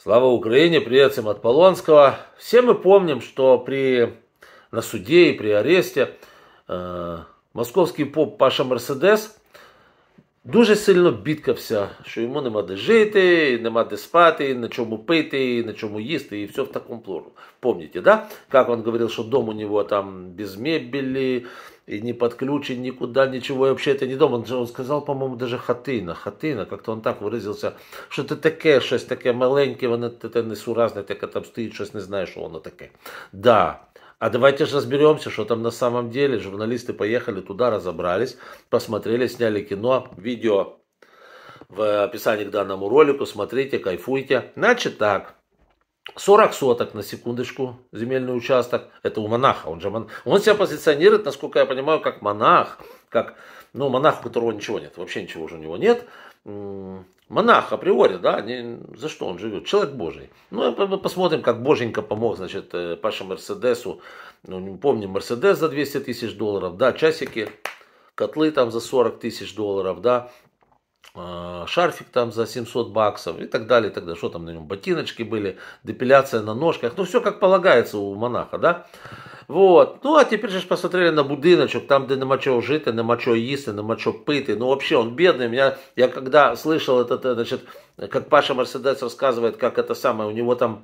Слава Украине, привет всем от Полонского. Все мы помним, что при, на суде и при аресте э, московський поп Паша Мерседес дуже сильно бідкався, що йому нема де жити, нема де спати, на чому пити, на чому їсти, і все в такому плору. Помните, да? Как он говорил, что дом у него там без мебели, и не подключен никуда, ничего, и вообще это не дом. Он, же, он сказал, по-моему, даже хатина, хатина, как-то он так выразился, что это це таке, щось таке маленьке, воно це несуразне, так там стоїть, щось не знаешь что оно такое Да, а давайте же разберемся, что там на самом деле. Журналисты поехали туда, разобрались, посмотрели, сняли кино, видео в описании к данному ролику. Смотрите, кайфуйте. Значит так, 40 соток на секундочку, земельный участок, это у монаха, он же мон... он себя позиционирует, насколько я понимаю, как монах, как, ну, монах, у которого ничего нет, вообще ничего уже у него нет, монах априори, да, не, за что он живет, человек Божий. Ну, посмотрим, как Боженька помог, значит, э, Паше Мерседесу, ну, не помню, Мерседес за 200 тысяч долларов, да, часики, котлы там за 40 тысяч долларов, да, Э, шарфик там за 700 баксов и так далее, и так далее. Что там на нем? Ботиночки были, депиляция на ножках. Ну, все как полагается у монаха, да? Вот. Ну, а теперь же посмотрели на будиночек, там, где нема чого жити, нема чого їсти, нема чого пити. Ну, вообще, он бедный. Меня, я когда слышал этот, э, значит, как Паша Мерседес рассказывает, как это самое, у него там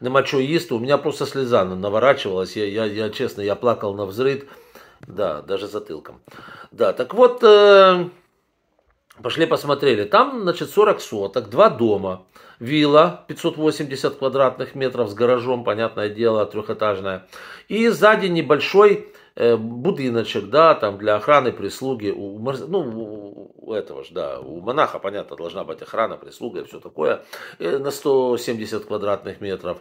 нема чего їсти, у меня просто слеза наворачивалась. Я, я, я честно, я плакал на взрыв. Да, даже затылком. Да, так вот... Э... Пошли посмотрели. Там, значит, 40 соток, два дома. Вилла 580 квадратных метров с гаражом, понятное дело, трехэтажная. И сзади небольшой э, будиночек, да, там для охраны, прислуги, у, ну, у этого же, да, у монаха, понятно, должна быть охрана, прислуга и все такое, э, на 170 квадратных метров.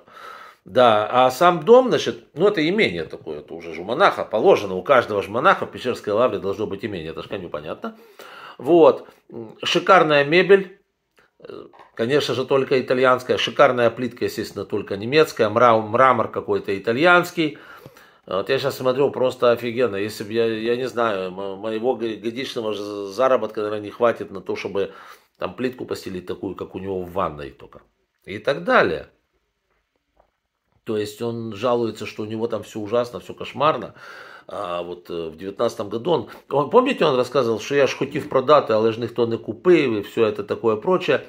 Да, а сам дом, значит, ну это имение такое, это уже же у монаха положено, у каждого же монаха в Печерской лавре должно быть имение, это же коню понятно. Вот, шикарная мебель, конечно же, только итальянская, шикарная плитка, естественно, только немецкая, мрам, мрамор какой-то итальянский. Вот я сейчас смотрю, просто офигенно. Если бы я, я не знаю, моего годичного заработка, наверное, не хватит на то, чтобы там плитку постелить такую, как у него в ванной только. И так далее. То есть он жалуется, что у него там все ужасно, все кошмарно. А вот э, в девятнадцатом году он, он, помните, он рассказывал, что я ж хотів продати, але ж ніхто не и а все это такое прочее.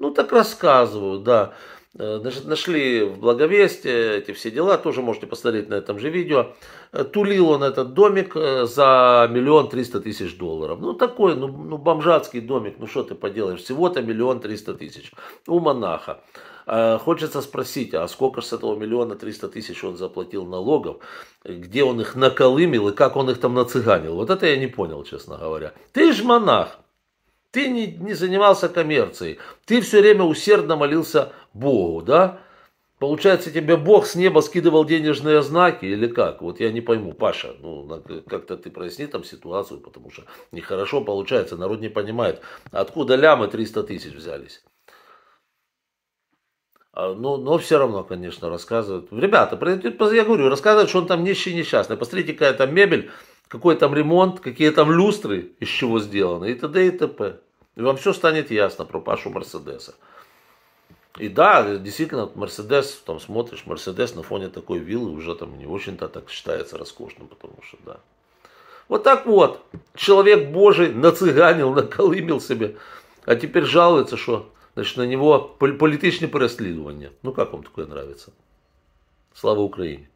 Ну так рассказываю, да. Э, нашли в Благовесте эти все дела, тоже можете посмотреть на этом же видео. Э, тулил он этот домик э, за миллион триста тысяч долларов. Ну такой, ну, ну бомжатский домик, ну что ты поделаешь, всего-то миллион триста тысяч у монаха. Хочется спросить, а сколько с этого миллиона триста тысяч он заплатил налогов, где он их наколымил и как он их там нацыганил? Вот это я не понял, честно говоря. Ты ж монах, ты не, не занимался коммерцией. Ты все время усердно молился Богу, да? Получается, тебе Бог с неба скидывал денежные знаки или как? Вот я не пойму, Паша, ну как-то ты проясни там ситуацию, потому что нехорошо получается, народ не понимает, откуда лямы 300 тысяч взялись. А, ну, но, но все равно, конечно, рассказывают. Ребята, я говорю, рассказывают, что он там нищий несчастный. Посмотрите, какая там мебель, какой там ремонт, какие там люстры, из чего сделаны и т.д. и т.п. И вам все станет ясно про Пашу Мерседеса. И да, действительно, Мерседес, там смотришь, Мерседес на фоне такой виллы уже там не очень-то так считается роскошным, потому что да. Вот так вот, человек Божий нацыганил, наколымил себе, а теперь жалуется, что значит, на него політичні переслідування. Ну, как вам такое нравится? Слава Украине.